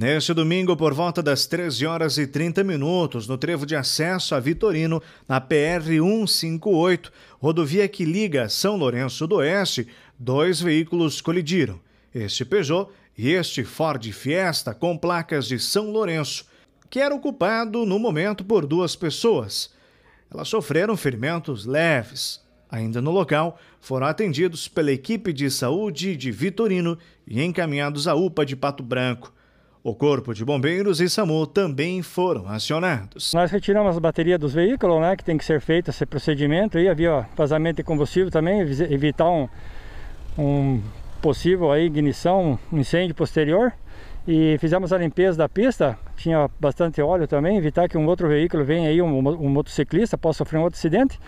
Neste domingo, por volta das 13 horas e 30 minutos, no trevo de acesso a Vitorino, na PR 158, rodovia que liga São Lourenço do Oeste, dois veículos colidiram. Este Peugeot e este Ford Fiesta com placas de São Lourenço, que era ocupado no momento por duas pessoas. Elas sofreram ferimentos leves. Ainda no local, foram atendidos pela equipe de saúde de Vitorino e encaminhados à UPA de Pato Branco. O Corpo de Bombeiros e SAMU também foram acionados. Nós retiramos a bateria dos veículos, né, que tem que ser feito esse procedimento. E havia ó, vazamento de combustível também, evitar um, um possível aí, ignição, um incêndio posterior. E fizemos a limpeza da pista, tinha bastante óleo também, evitar que um outro veículo venha aí, um, um motociclista, possa sofrer um outro acidente.